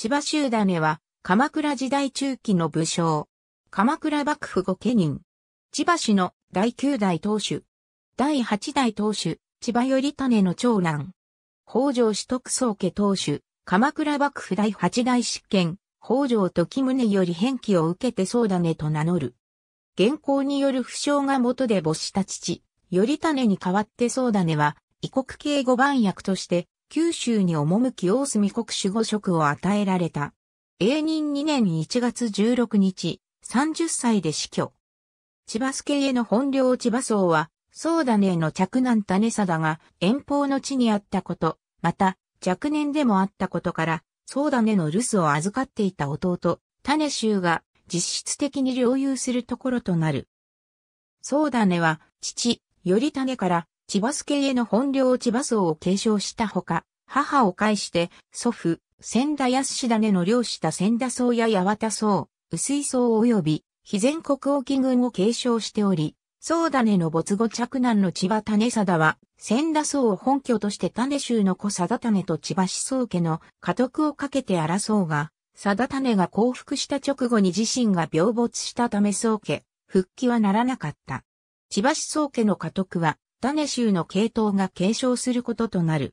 千葉集種は、鎌倉時代中期の武将。鎌倉幕府御家人。千葉市の第九代当主。第八代当主、千葉頼種の長男。北条氏徳宗家当主、鎌倉幕府第八代執権、北条時宗より返記を受けて宗種と名乗る。現行による負傷が元で没した父、頼種に代わって宗種は、異国系五番役として、九州に赴き大隅国守護職を与えられた。永任2年1月16日、30歳で死去。千葉助への本領千葉僧は、宗種への着難種貞が遠方の地にあったこと、また、若年でもあったことから、宗種の留守を預かっていた弟、種衆が実質的に領有するところとなる。宗種は、父、頼種から千葉スケへの本領千葉荘を継承したほか、母を介して、祖父、千田康種の領した千田荘や八幡荘、薄井荘及び、肥前国沖軍を継承しており、宗種の没後嫡男の千葉種貞は、千田荘を本拠として種州の子貞種と千葉思想家の家督をかけて争うが、貞種が降伏した直後に自身が病没したため宗家、復帰はならなかった。千葉思想家の家督は、種州の系統が継承することとなる。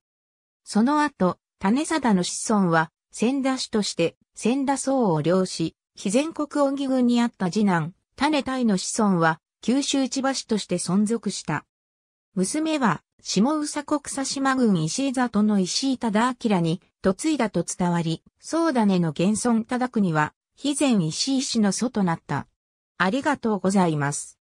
その後、種貞の子孫は、千田氏として千田宗を領し、非全国恩義軍にあった次男、種大の子孫は、九州千葉市として存続した。娘は、下宇佐国佐島郡石井里の石井忠明に、嫁いだと伝わり、宗種の現存忠国は、肥前石井氏の祖となった。ありがとうございます。